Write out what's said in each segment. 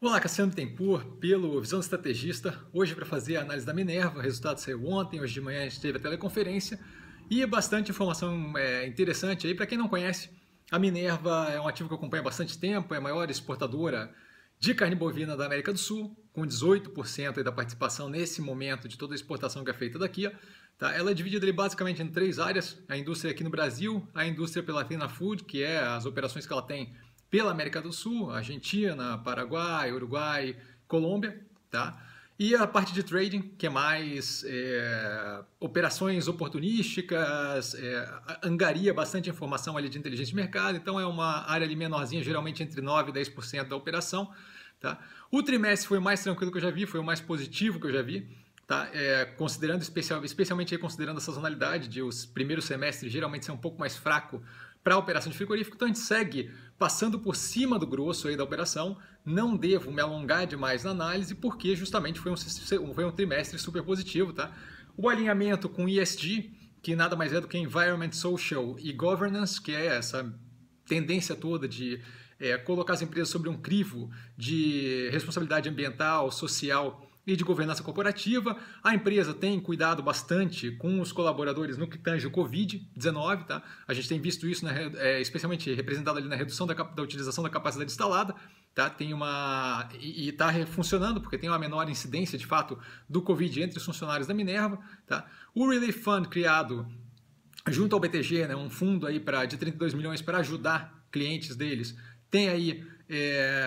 Olá, Cassiano Tempur, pelo Visão Estrategista, hoje para fazer a análise da Minerva, o resultado saiu ontem, hoje de manhã a gente teve a teleconferência e é bastante informação é, interessante aí, para quem não conhece, a Minerva é um ativo que eu acompanho há bastante tempo, é a maior exportadora de carne bovina da América do Sul, com 18% da participação nesse momento de toda a exportação que é feita daqui. Tá? Ela é dividida basicamente em três áreas, a indústria aqui no Brasil, a indústria pela Athena Food, que é as operações que ela tem pela América do Sul, Argentina, Paraguai, Uruguai, Colômbia, tá? E a parte de trading, que é mais é, operações oportunísticas, é, angaria bastante informação ali de inteligência de mercado, então é uma área ali menorzinha, geralmente entre 9% e 10% da operação. Tá? O trimestre foi o mais tranquilo que eu já vi, foi o mais positivo que eu já vi, tá? É, considerando especial, especialmente considerando a sazonalidade de os primeiros semestres geralmente ser um pouco mais fraco para a operação de frigorífico, então a gente segue Passando por cima do grosso aí da operação, não devo me alongar demais na análise, porque justamente foi um, foi um trimestre super positivo. Tá? O alinhamento com ESG, que nada mais é do que Environment, Social e Governance, que é essa tendência toda de é, colocar as empresas sobre um crivo de responsabilidade ambiental, social e de governança corporativa. A empresa tem cuidado bastante com os colaboradores no que tange o Covid-19, tá? A gente tem visto isso, na, é, especialmente representado ali na redução da, da, utilização da capacidade instalada, tá? Tem uma e está funcionando porque tem uma menor incidência de fato do Covid entre os funcionários da Minerva, tá? O Relief Fund criado junto ao BTG, né, um fundo aí para de 32 milhões para ajudar clientes deles, tem aí é,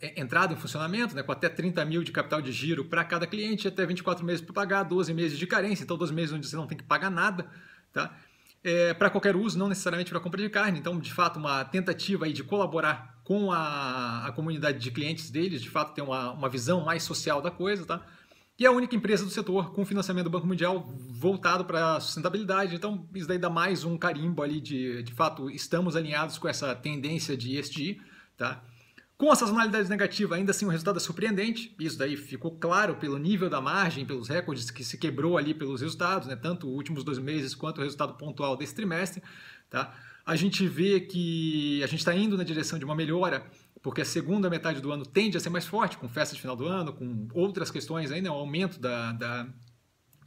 é, entrada em funcionamento, né, com até 30 mil de capital de giro para cada cliente, até 24 meses para pagar, 12 meses de carência, então 12 meses onde você não tem que pagar nada, tá? É, para qualquer uso, não necessariamente para compra de carne. Então, de fato, uma tentativa aí de colaborar com a, a comunidade de clientes deles, de fato, ter uma, uma visão mais social da coisa, tá? E a única empresa do setor com financiamento do Banco Mundial voltado para a sustentabilidade. Então, isso daí dá mais um carimbo ali de, de fato, estamos alinhados com essa tendência de ESG Tá? Com a sazonalidade negativa, ainda assim o resultado é surpreendente. Isso daí ficou claro pelo nível da margem, pelos recordes que se quebrou ali pelos resultados, né? tanto os últimos dois meses quanto o resultado pontual desse trimestre. Tá? A gente vê que a gente está indo na direção de uma melhora, porque a segunda metade do ano tende a ser mais forte, com festa de final do ano, com outras questões ainda, né? o aumento da, da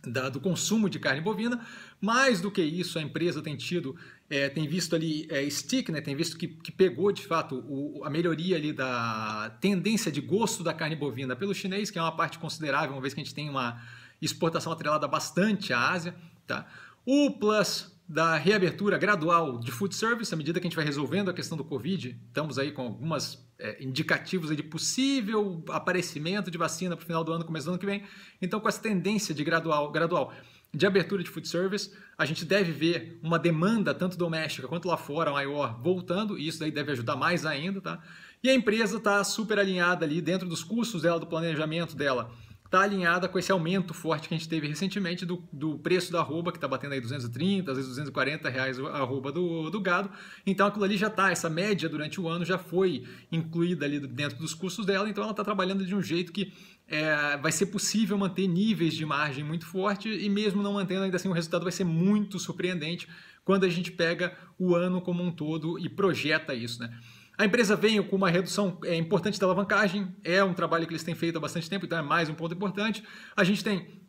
da, do consumo de carne bovina. Mais do que isso, a empresa tem tido, é, tem visto ali é, stick, né? tem visto que, que pegou de fato o, a melhoria ali da tendência de gosto da carne bovina pelo chinês, que é uma parte considerável, uma vez que a gente tem uma exportação atrelada bastante à Ásia. Tá? O Plus da reabertura gradual de food service, à medida que a gente vai resolvendo a questão do Covid, estamos aí com algumas é, indicativos de possível aparecimento de vacina para o final do ano, começo do ano que vem. Então, com essa tendência de gradual, gradual de abertura de food service, a gente deve ver uma demanda tanto doméstica quanto lá fora maior voltando, e isso daí deve ajudar mais ainda, tá? E a empresa está super alinhada ali dentro dos custos dela, do planejamento dela está alinhada com esse aumento forte que a gente teve recentemente do, do preço da arroba, que está batendo aí 230, às vezes 240 reais a arroba do, do gado. Então aquilo ali já está, essa média durante o ano já foi incluída ali dentro dos custos dela, então ela está trabalhando de um jeito que é, vai ser possível manter níveis de margem muito forte e mesmo não mantendo, ainda assim o resultado vai ser muito surpreendente quando a gente pega o ano como um todo e projeta isso, né? A empresa veio com uma redução é, importante da alavancagem, é um trabalho que eles têm feito há bastante tempo, então é mais um ponto importante. A gente tem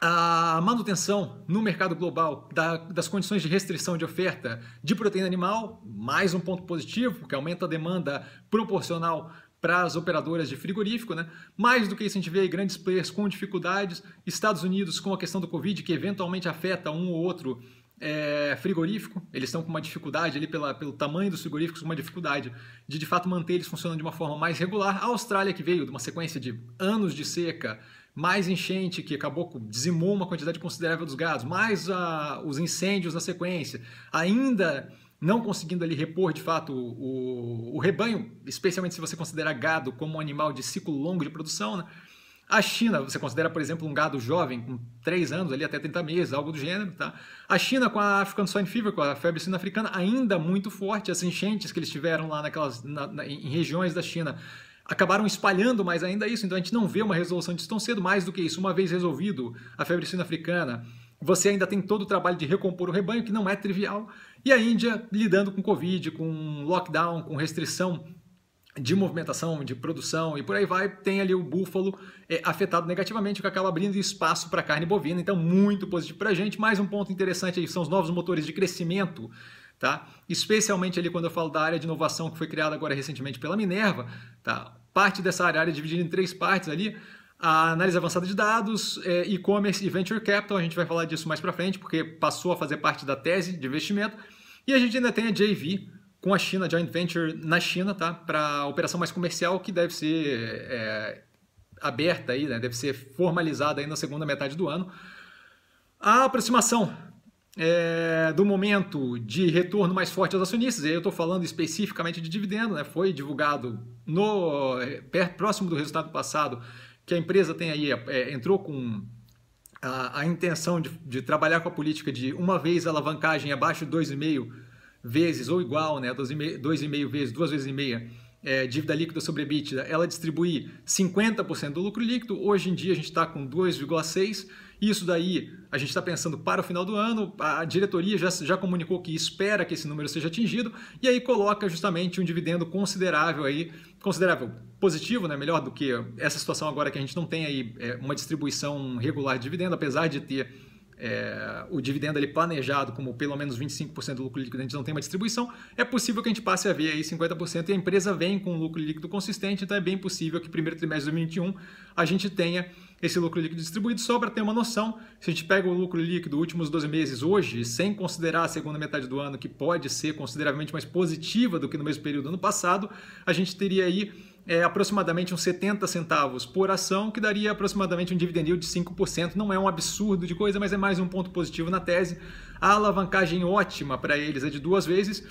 a manutenção no mercado global das condições de restrição de oferta de proteína animal, mais um ponto positivo, que aumenta a demanda proporcional para as operadoras de frigorífico, né? Mais do que isso, a gente vê grandes players com dificuldades, Estados Unidos com a questão do Covid, que eventualmente afeta um ou outro é, frigorífico, eles estão com uma dificuldade ali pela, pelo tamanho dos frigoríficos, uma dificuldade de de fato manter eles funcionando de uma forma mais regular. A Austrália, que veio de uma sequência de anos de seca, mais enchente, que acabou dizimou uma quantidade considerável dos gados, mais a, os incêndios na sequência, ainda não conseguindo ali repor de fato o, o, rebanho, especialmente se você considerar gado como um animal de ciclo longo de produção, né? A China, você considera, por exemplo, um gado jovem, com 3 anos, ali até 30 meses, algo do gênero, tá? A China com a African Swine Fever, com a febre suína africana, ainda muito forte, as enchentes que eles tiveram lá naquelas, na, na, em regiões da China, acabaram espalhando mais ainda isso, então a gente não vê uma resolução disso tão cedo, mais do que isso, uma vez resolvido a febre suína africana, você ainda tem todo o trabalho de recompor o rebanho, que não é trivial, e a Índia lidando com Covid, com lockdown, com restrição de movimentação, de produção e por aí vai, tem ali o búfalo é, afetado negativamente, o que acaba abrindo espaço para a carne bovina, então muito positivo para a gente. Mais um ponto interessante aí são os novos motores de crescimento, tá? especialmente ali quando eu falo da área de inovação que foi criada agora recentemente pela Minerva, tá? parte dessa área, área é dividida em três partes ali, a análise avançada de dados, é, e-commerce e venture capital, a gente vai falar disso mais para frente, porque passou a fazer parte da tese de investimento, e a gente ainda tem a JV, com a China, joint venture na China, tá? Para operação mais comercial que deve ser é, aberta aí, né? deve ser formalizada aí na segunda metade do ano. A aproximação é, do momento de retorno mais forte aos acionistas, e aí eu estou falando especificamente de dividendo, né? foi divulgado no perto, próximo do resultado passado que a empresa tem aí, é, entrou com a, a intenção de, de, trabalhar com a política de uma vez alavancagem abaixo de 2,5 vezes ou igual, né, 2,5 vezes, 2 vezes e meia, é, dívida líquida sobre EBITDA, ela distribuir 50% do lucro líquido. Hoje em dia a gente está com 2,6%. Isso daí a gente está pensando para o final do ano. A diretoria já, já comunicou que espera que esse número seja atingido e aí coloca justamente um dividendo considerável aí, considerável positivo, né? melhor do que essa situação agora que a gente não tem aí é, uma distribuição regular de dividendo, apesar de ter é, o dividendo ali planejado como pelo menos 25% do lucro líquido, a gente não tem uma distribuição, é possível que a gente passe a ver aí 50% e a empresa vem com um lucro líquido consistente, então é bem possível que primeiro trimestre de 2021 a gente tenha esse lucro líquido distribuído, só para ter uma noção, se a gente pega o lucro líquido últimos 12 meses hoje, sem considerar a segunda metade do ano, que pode ser consideravelmente mais positiva do que no mesmo período do ano passado, a gente teria aí é, aproximadamente uns 70 centavos por ação, que daria aproximadamente um dividend yield de 5%. Não é um absurdo de coisa, mas é mais um ponto positivo na tese. A alavancagem ótima para eles é de duas vezes,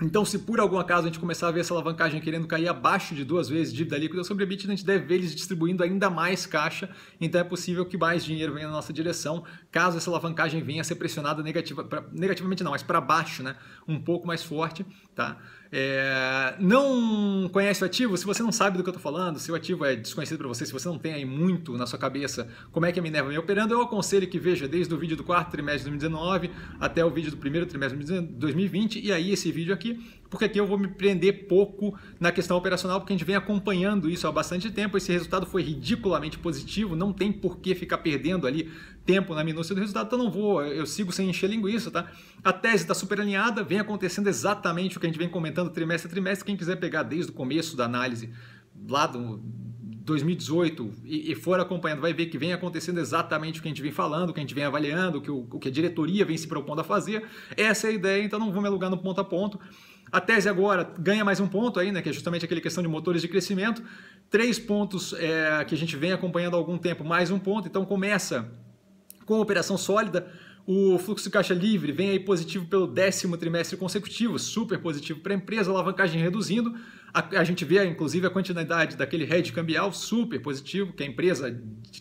então, se por algum acaso a gente começar a ver essa alavancagem querendo cair abaixo de duas vezes dívida líquida sobre EBITDA, a gente deve ver eles distribuindo ainda mais caixa, então é possível que mais dinheiro venha na nossa direção, caso essa alavancagem venha a ser pressionada negativa, pra, negativamente não, mas para baixo, né? um pouco mais forte. Tá? É, não conhece o ativo? Se você não sabe do que eu estou falando, se o ativo é desconhecido para você, se você não tem aí muito na sua cabeça como é que a Minerva vem operando, eu aconselho que veja desde o vídeo do quarto trimestre de 2019 até o vídeo do primeiro trimestre de 2020 e aí esse vídeo aqui porque aqui eu vou me prender pouco na questão operacional, porque a gente vem acompanhando isso há bastante tempo. Esse resultado foi ridiculamente positivo, não tem por que ficar perdendo ali tempo na minúcia do resultado, então não vou, eu sigo sem encher linguiça, tá? A tese está super alinhada, vem acontecendo exatamente o que a gente vem comentando trimestre a trimestre. Quem quiser pegar desde o começo da análise lá do 2018 e, for acompanhando, vai ver que vem acontecendo exatamente o que a gente vem falando, o que a gente vem avaliando, o que a diretoria vem se propondo a fazer. Essa é a ideia, então não vou me alugar no ponto a ponto. A tese agora ganha mais um ponto aí, né, que é justamente aquele questão de motores de crescimento. Três pontos é, que a gente vem acompanhando há algum tempo, mais um ponto. Então começa com operação sólida. O fluxo de caixa livre vem aí positivo pelo décimo trimestre consecutivo, super positivo para a empresa, alavancagem reduzindo. A, a, gente vê, inclusive, a quantidade daquele hedge cambial, super positivo, que a empresa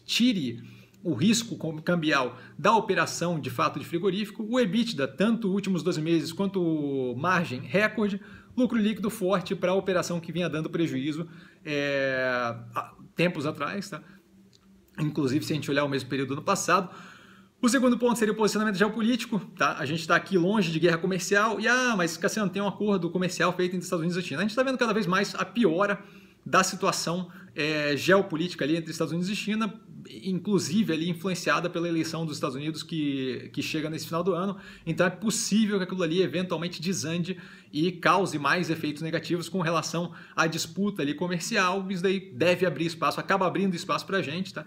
tire o risco cambial da operação de fato de frigorífico, o EBITDA, tanto últimos 12 meses quanto margem recorde, lucro líquido forte para a operação que vinha dando prejuízo é, tempos atrás, tá? inclusive se a gente olhar o mesmo período do ano passado. O segundo ponto seria o posicionamento geopolítico, tá? A gente está aqui longe de guerra comercial e, ah, mas Cassiano, tem um acordo comercial feito entre Estados Unidos e China. A gente está vendo cada vez mais a piora da situação é, geopolítica ali entre Estados Unidos e China, inclusive ali influenciada pela eleição dos Estados Unidos que, que chega nesse final do ano. Então é possível que aquilo ali eventualmente desande e cause mais efeitos negativos com relação à disputa ali comercial. Isso daí deve abrir espaço, acaba abrindo espaço para a gente, tá?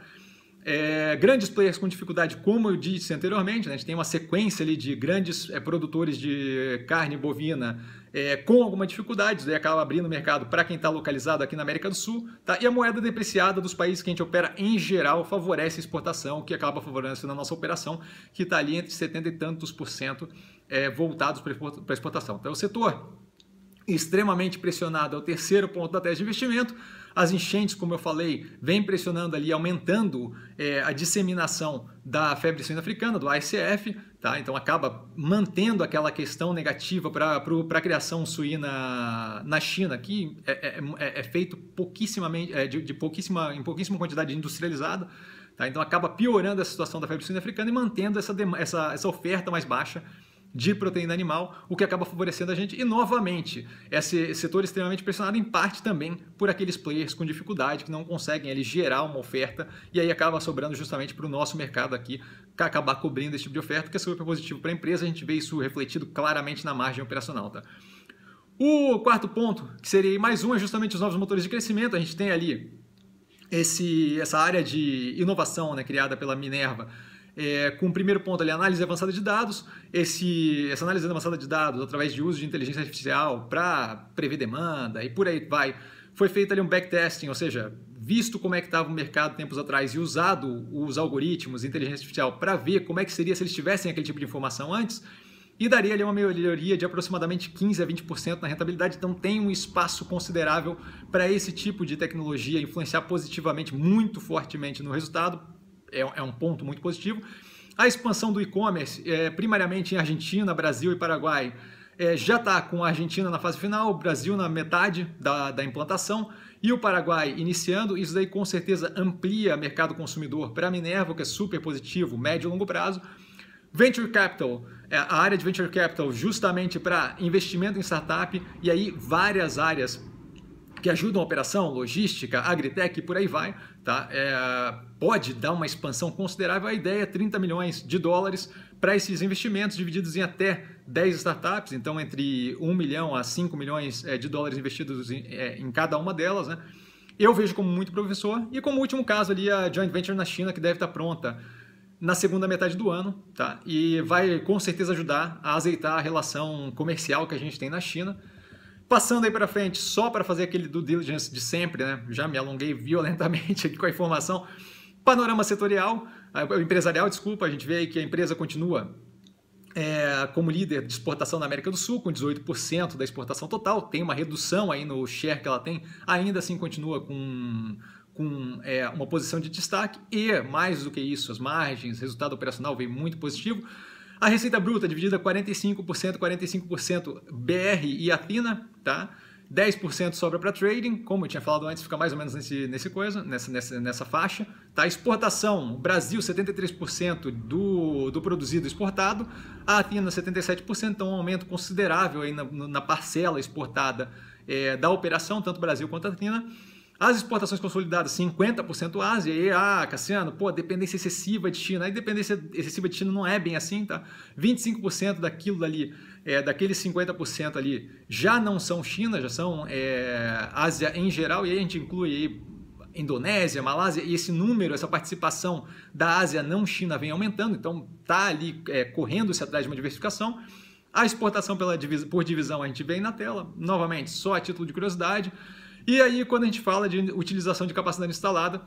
É, grandes players com dificuldade, como eu disse anteriormente, né? a gente tem uma sequência ali de grandes é, produtores de carne bovina é, com alguma dificuldade, isso daí acaba abrindo mercado para quem está localizado aqui na América do Sul, tá? e a moeda depreciada dos países que a gente opera em geral favorece a exportação, que acaba favorecendo a nossa operação, que está ali entre 70 e tantos por cento é, voltados para exportação. Então, o é setor extremamente pressionado é o terceiro ponto da tese de investimento, as enchentes, como eu falei, vem pressionando ali, aumentando é, a disseminação da febre suína africana, do ICF, tá? então acaba mantendo aquela questão negativa para a criação suína na China, que é, é, é, é feito pouquíssimamente, é, de, de, pouquíssima, em pouquíssima quantidade industrializada, tá? então acaba piorando a situação da febre suína africana e mantendo essa, essa, essa oferta mais baixa de proteína animal, o que acaba favorecendo a gente. E novamente, esse setor extremamente pressionado em parte também por aqueles players com dificuldade que não conseguem eles gerar uma oferta e aí acaba sobrando justamente para o nosso mercado aqui acabar cobrindo esse tipo de oferta, que é super positivo para a empresa. A gente vê isso refletido claramente na margem operacional, tá? O quarto ponto, que seria mais um, é justamente os novos motores de crescimento. A gente tem ali esse, essa área de inovação né, criada pela Minerva, é, com o primeiro ponto ali, análise avançada de dados. Esse, essa análise avançada de dados, através de uso de inteligência artificial para prever demanda e por aí vai, foi feito ali um backtesting, ou seja, visto como é que estava o mercado tempos atrás e usado os algoritmos, inteligência artificial, para ver como é que seria se eles tivessem aquele tipo de informação antes, e daria ali uma melhoria de aproximadamente 15 a 20% na rentabilidade. Então tem um espaço considerável para esse tipo de tecnologia influenciar positivamente, muito fortemente no resultado, é, é um ponto muito positivo. A expansão do e-commerce, é, primariamente em Argentina, Brasil e Paraguai, é, já está com a Argentina na fase final, o Brasil na metade da, da implantação e o Paraguai iniciando. Isso daí com certeza amplia mercado consumidor para a Minerva, que é super positivo, médio e longo prazo. Venture Capital, é, a área de Venture Capital justamente para investimento em startup e aí várias áreas que ajudam a operação, logística, agritech e por aí vai, tá? É, pode dar uma expansão considerável. A ideia é 30 milhões de dólares para esses investimentos, divididos em até 10 startups, então entre 1 milhão a 5 milhões é, de dólares investidos em, é, em cada uma delas, né? Eu vejo como muito professor. E como último caso ali, a joint venture na China, que deve estar tá pronta na segunda metade do ano, tá? E vai com certeza ajudar a azeitar a relação comercial que a gente tem na China. Passando aí para frente, só para fazer aquele due diligence de sempre, né? Já me alonguei violentamente aqui com a informação. Panorama setorial, eh, empresarial, desculpa, a gente vê aí que a empresa continua é, como líder de exportação na América do Sul, com 18% da exportação total, tem uma redução aí no share que ela tem, ainda assim continua com, com é, uma posição de destaque e, mais do que isso, as margens, resultado operacional veio muito positivo. A receita bruta dividida 45%, 45% BR e Athena, tá? 10% sobra para trading, como eu tinha falado antes, fica mais ou menos nesse, nesse coisa, nessa, nessa, nessa faixa. Tá? Exportação, Brasil 73% do, do produzido exportado, a Athena 77%, então um aumento considerável aí na, na parcela exportada é, da operação, tanto Brasil quanto Athena. As exportações consolidadas, 50% Ásia. E, ah, Cassiano, pô, dependência excessiva de China. A dependência excessiva de China não é bem assim, tá? 25% daquilo dali, é, daqueles 50% ali, já não são China, já são é, Ásia em geral. E aí a gente inclui aí Indonésia, Malásia, e esse número, essa participação da Ásia não China vem aumentando, então está ali é, correndo-se atrás de uma diversificação. A exportação pela divisa, por divisão a gente vem na tela, novamente, só a título de curiosidade. E aí, quando a gente fala de utilização de capacidade instalada,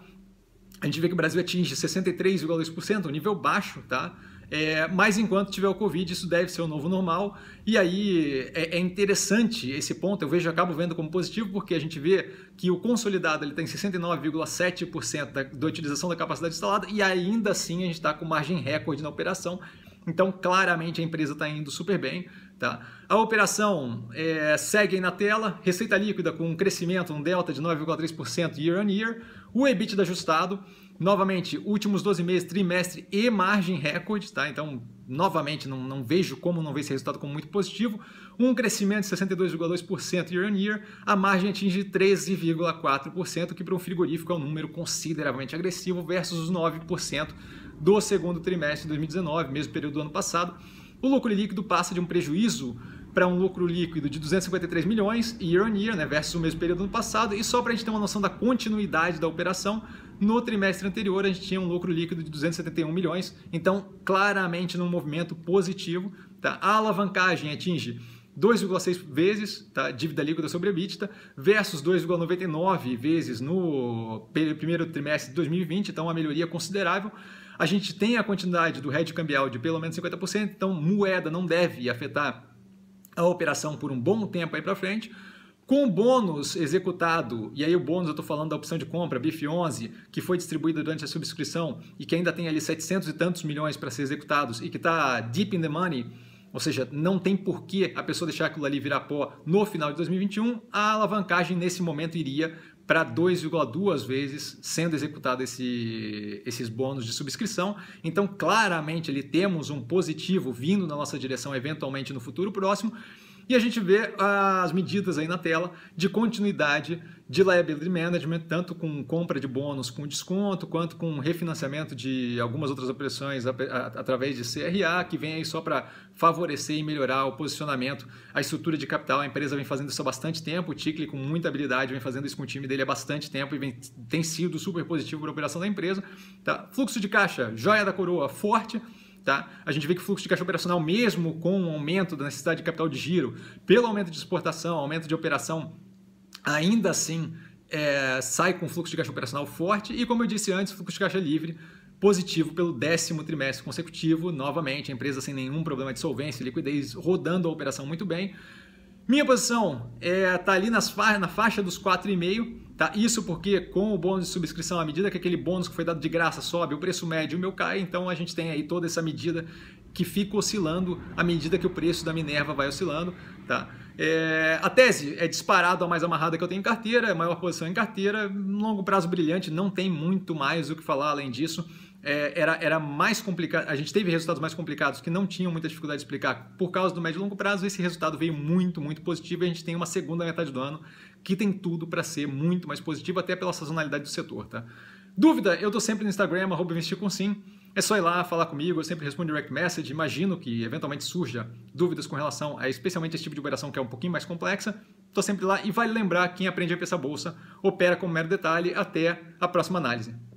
a gente vê que o Brasil atinge 63,2%, um nível baixo, tá? É, mas enquanto tiver o Covid, isso deve ser o novo normal. E aí é, é, interessante esse ponto, eu vejo, acabo vendo como positivo, porque a gente vê que o consolidado está em 69,7% da, da utilização da capacidade instalada e ainda assim a gente está com margem recorde na operação. Então, claramente a empresa está indo super bem. Tá? A operação é, segue aí na tela, receita líquida com um crescimento, um delta de 9,3% year on year, o EBITDA ajustado, novamente, últimos 12 meses, trimestre e margem recorde, tá? Então, novamente, não, não vejo como não ver esse resultado como muito positivo, um crescimento de 62,2% year on year, a margem atinge 13,4%, que para um frigorífico é um número consideravelmente agressivo versus os 9% do segundo trimestre de 2019, mesmo período do ano passado, o lucro líquido passa de um prejuízo para um lucro líquido de 253 milhões year on year, né, versus o mesmo período do passado, e só para a gente ter uma noção da continuidade da operação, no trimestre anterior a gente tinha um lucro líquido de 271 milhões, então claramente num movimento positivo. Tá? A alavancagem atinge 2,6 vezes tá? dívida líquida sobre EBITDA versus 2,99 vezes no primeiro trimestre de 2020, então uma melhoria considerável a gente tem a quantidade do hedge cambial de pelo menos 50%, então moeda não deve afetar a operação por um bom tempo aí para frente. Com o bônus executado, e aí o bônus eu estou falando da opção de compra, BIF11, que foi distribuída durante a subscrição e que ainda tem ali 700 e tantos milhões para ser executados e que está deep in the money, ou seja, não tem porquê a pessoa deixar aquilo ali virar pó no final de 2021, a alavancagem nesse momento iria para 2,2 vezes sendo executado esse, esses bônus de subscrição. Então, claramente, ali temos um positivo vindo na nossa direção eventualmente no futuro próximo. E a gente vê as medidas aí na tela de continuidade de liability management, tanto com compra de bônus com desconto, quanto com refinanciamento de algumas outras operações através de CRA, que vem aí só para favorecer e melhorar o posicionamento, a estrutura de capital. A empresa vem fazendo isso há bastante tempo, o Ticli, com muita habilidade, vem fazendo isso com o time dele há bastante tempo e vem, tem sido super positivo para a operação da empresa. Tá? Fluxo de caixa, joia da coroa, forte. Tá? A gente vê que o fluxo de caixa operacional, mesmo com o aumento da necessidade de capital de giro, pelo aumento de exportação, aumento de operação ainda assim é, sai com fluxo de caixa operacional forte e, como eu disse antes, fluxo de caixa livre positivo pelo décimo trimestre consecutivo, novamente, a empresa sem nenhum problema de solvência, liquidez, rodando a operação muito bem. Minha posição está é, tá ali nas fa na faixa dos 4,5, tá? Isso porque com o bônus de subscrição, à medida que aquele bônus que foi dado de graça sobe, o preço médio e o meu cai, então a gente tem aí toda essa medida que fica oscilando à medida que o preço da Minerva vai oscilando, tá? É, a tese é disparado a mais amarrada que eu tenho em carteira, é a maior posição em carteira, longo prazo brilhante, não tem muito mais o que falar além disso. É, era, era mais complicado, a gente teve resultados mais complicados que não tinham muita dificuldade de explicar por causa do médio e longo prazo. Esse resultado veio muito, muito positivo e a gente tem uma segunda metade do ano que tem tudo para ser muito mais positivo, até pela sazonalidade do setor. Tá? Dúvida? Eu estou sempre no Instagram, arroba investir com sim. É só ir lá falar comigo, eu sempre respondo direct message. Imagino que eventualmente surja dúvidas com relação a especialmente esse tipo de operação que é um pouquinho mais complexa. Estou sempre lá e vale lembrar quem aprende a pensar bolsa opera como mero detalhe até a próxima análise.